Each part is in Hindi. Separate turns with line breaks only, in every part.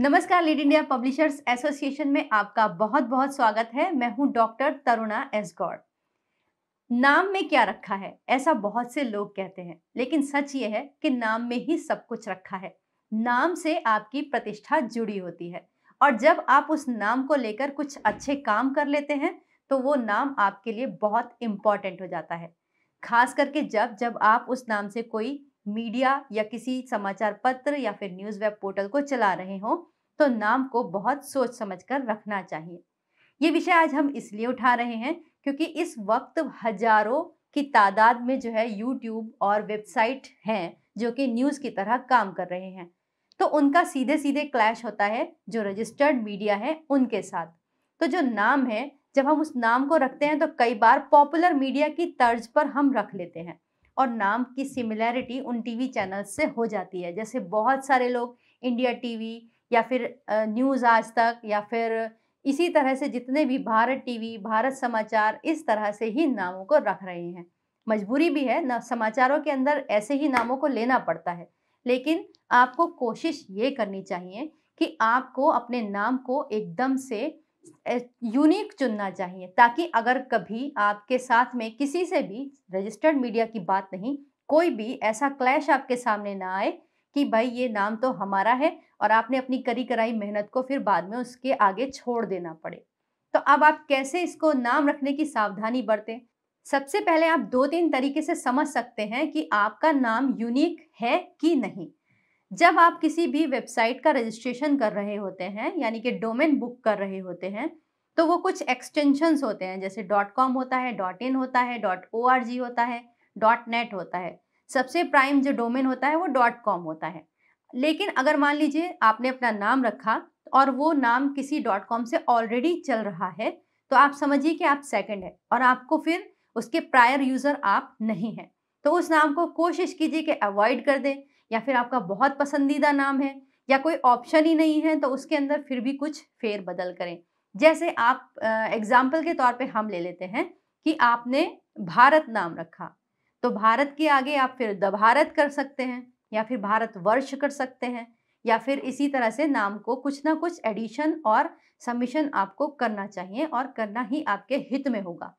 नमस्कार लीड इंडिया पब्लिशर्स एसोसिएशन में आपका बहुत बहुत स्वागत है मैं हूं डॉक्टर तरुणा एस गौड़ नाम में क्या रखा है ऐसा बहुत से लोग कहते हैं लेकिन सच ये है कि नाम में ही सब कुछ रखा है नाम से आपकी प्रतिष्ठा जुड़ी होती है और जब आप उस नाम को लेकर कुछ अच्छे काम कर लेते हैं तो वो नाम आपके लिए बहुत इम्पॉर्टेंट हो जाता है खास करके जब जब आप उस नाम से कोई मीडिया या किसी समाचार पत्र या फिर न्यूज़ वेब पोर्टल को चला रहे हों तो नाम को बहुत सोच समझ कर रखना चाहिए ये विषय आज हम इसलिए उठा रहे हैं क्योंकि इस वक्त हजारों की तादाद में जो है यूट्यूब और वेबसाइट हैं जो कि न्यूज़ की तरह काम कर रहे हैं तो उनका सीधे सीधे क्लैश होता है जो रजिस्टर्ड मीडिया है उनके साथ तो जो नाम है जब हम उस नाम को रखते हैं तो कई बार पॉपुलर मीडिया की तर्ज पर हम रख लेते हैं और नाम की सिमिलैरिटी उन टीवी चैनल्स से हो जाती है जैसे बहुत सारे लोग इंडिया टीवी या फिर न्यूज़ आज तक या फिर इसी तरह से जितने भी भारत टीवी भारत समाचार इस तरह से ही नामों को रख रहे हैं मजबूरी भी है ना समाचारों के अंदर ऐसे ही नामों को लेना पड़ता है लेकिन आपको कोशिश ये करनी चाहिए कि आपको अपने नाम को एकदम से यूनिक चुनना चाहिए ताकि अगर कभी आपके साथ में किसी से भी रजिस्टर्ड मीडिया की बात नहीं कोई भी ऐसा क्लैश आपके सामने ना आए कि भाई ये नाम तो हमारा है और आपने अपनी करी कराई मेहनत को फिर बाद में उसके आगे छोड़ देना पड़े तो अब आप कैसे इसको नाम रखने की सावधानी बरतें सबसे पहले आप दो तीन तरीके से समझ सकते हैं कि आपका नाम यूनिक है कि नहीं जब आप किसी भी वेबसाइट का रजिस्ट्रेशन कर रहे होते हैं यानी कि डोमेन बुक कर रहे होते हैं तो वो कुछ एक्सटेंशंस होते हैं जैसे डॉट कॉम होता है डॉट इन होता है डॉट ओ आर जी होता है डॉट नेट होता है सबसे प्राइम जो डोमेन होता है वो डॉट कॉम होता है लेकिन अगर मान लीजिए आपने अपना नाम रखा और वो नाम किसी डॉट कॉम से ऑलरेडी चल रहा है तो आप समझिए कि आप सेकंड है और आपको फिर उसके प्रायर यूज़र आप नहीं हैं तो उस नाम को कोशिश कीजिए कि अवॉइड कर दें या फिर आपका बहुत पसंदीदा नाम है या कोई ऑप्शन ही नहीं है तो उसके अंदर फिर भी कुछ फेर बदल करें जैसे आप एग्जाम्पल के तौर पे हम ले लेते हैं कि आपने भारत नाम रखा तो भारत के आगे आप फिर द भारत कर सकते हैं या फिर भारत वर्ष कर सकते हैं या फिर इसी तरह से नाम को कुछ ना कुछ एडिशन और सबमिशन आपको करना चाहिए और करना ही आपके हित में होगा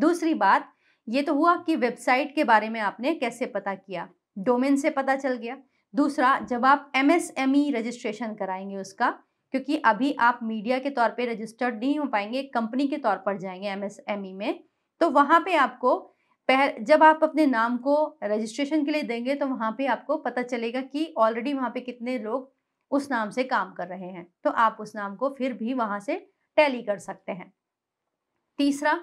दूसरी बात ये तो हुआ कि वेबसाइट के बारे में आपने कैसे पता किया डोमेन से पता चल गया दूसरा जब आप एमएसएमई रजिस्ट्रेशन e कराएंगे उसका क्योंकि अभी आप मीडिया के तौर पे रजिस्टर्ड नहीं हो पाएंगे कंपनी के तौर पर जाएंगे एम एम एस ई में तो वहाँ पे आपको पह जब आप अपने नाम को रजिस्ट्रेशन के लिए देंगे तो वहाँ पे आपको पता चलेगा कि ऑलरेडी वहाँ पे कितने लोग उस नाम से काम कर रहे हैं तो आप उस नाम को फिर भी वहाँ से टैली कर सकते हैं तीसरा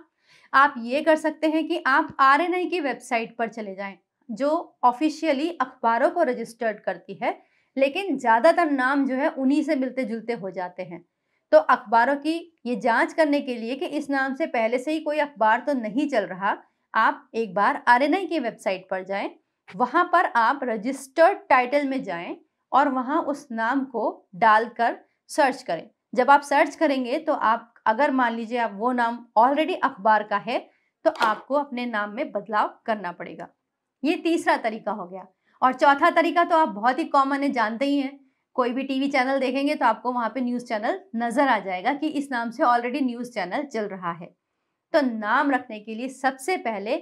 आप ये कर सकते हैं कि आप आर की वेबसाइट पर चले जाएं जो ऑफिशियली अखबारों को रजिस्टर्ड करती है लेकिन ज़्यादातर नाम जो है उन्हीं से मिलते जुलते हो जाते हैं तो अखबारों की ये जांच करने के लिए कि इस नाम से पहले से ही कोई अखबार तो नहीं चल रहा आप एक बार आर की वेबसाइट पर जाएं वहाँ पर आप रजिस्टर्ड टाइटल में जाएं और वहाँ उस नाम को डालकर सर्च करें जब आप सर्च करेंगे तो आप अगर मान लीजिए आप वो नाम ऑलरेडी अखबार का है तो आपको अपने नाम में बदलाव करना पड़ेगा ये तीसरा तरीका हो गया और चौथा तरीका तो आप बहुत ही कॉमन है जानते ही हैं कोई भी टीवी चैनल देखेंगे तो आपको वहाँ पे न्यूज़ चैनल नज़र आ जाएगा कि इस नाम से ऑलरेडी न्यूज़ चैनल चल रहा है तो नाम रखने के लिए सबसे पहले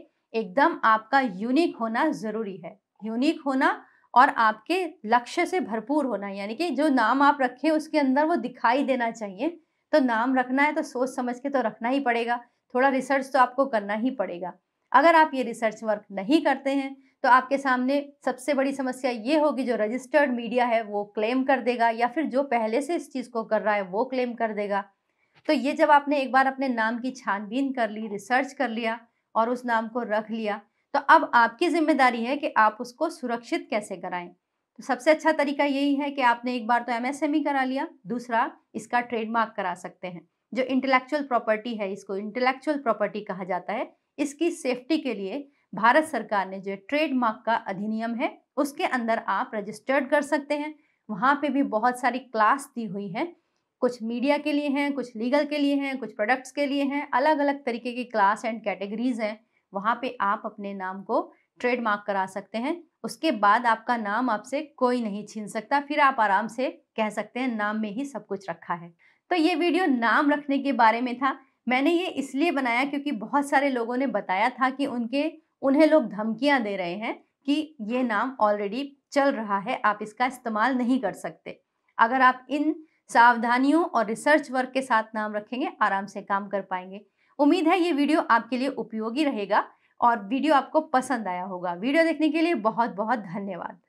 एकदम आपका यूनिक होना ज़रूरी है यूनिक होना और आपके लक्ष्य से भरपूर होना यानी कि जो नाम आप रखें उसके अंदर वो दिखाई देना चाहिए तो नाम रखना है तो सोच समझ के तो रखना ही पड़ेगा थोड़ा रिसर्च तो आपको करना ही पड़ेगा अगर आप ये रिसर्च वर्क नहीं करते हैं तो आपके सामने सबसे बड़ी समस्या ये होगी जो रजिस्टर्ड मीडिया है वो क्लेम कर देगा या फिर जो पहले से इस चीज़ को कर रहा है वो क्लेम कर देगा तो ये जब आपने एक बार अपने नाम की छानबीन कर ली रिसर्च कर लिया और उस नाम को रख लिया तो अब आपकी जिम्मेदारी है कि आप उसको सुरक्षित कैसे कराएं तो सबसे अच्छा तरीका यही है कि आपने एक बार तो ई e करा लिया दूसरा इसका ट्रेडमार्क करा सकते हैं जो इंटेलेक्चुअल प्रॉपर्टी है इसको इंटेलेक्चुअल प्रॉपर्टी कहा जाता है इसकी सेफ्टी के लिए भारत सरकार ने जो ट्रेडमार्क का अधिनियम है उसके अंदर आप रजिस्टर्ड कर सकते हैं वहाँ पे भी बहुत सारी क्लास दी हुई है कुछ मीडिया के लिए हैं कुछ लीगल के लिए हैं कुछ प्रोडक्ट्स के लिए हैं अलग अलग तरीके की क्लास एंड कैटेगरीज हैं वहाँ पे आप अपने नाम को ट्रेडमार्क करा सकते हैं उसके बाद आपका नाम आपसे कोई नहीं छीन सकता फिर आप आराम से कह सकते हैं नाम में ही सब कुछ रखा है तो ये वीडियो नाम रखने के बारे में था मैंने ये इसलिए बनाया क्योंकि बहुत सारे लोगों ने बताया था कि उनके उन्हें लोग धमकियां दे रहे हैं कि ये नाम ऑलरेडी चल रहा है आप इसका इस्तेमाल नहीं कर सकते अगर आप इन सावधानियों और रिसर्च वर्क के साथ नाम रखेंगे आराम से काम कर पाएंगे उम्मीद है ये वीडियो आपके लिए उपयोगी रहेगा और वीडियो आपको पसंद आया होगा वीडियो देखने के लिए बहुत बहुत धन्यवाद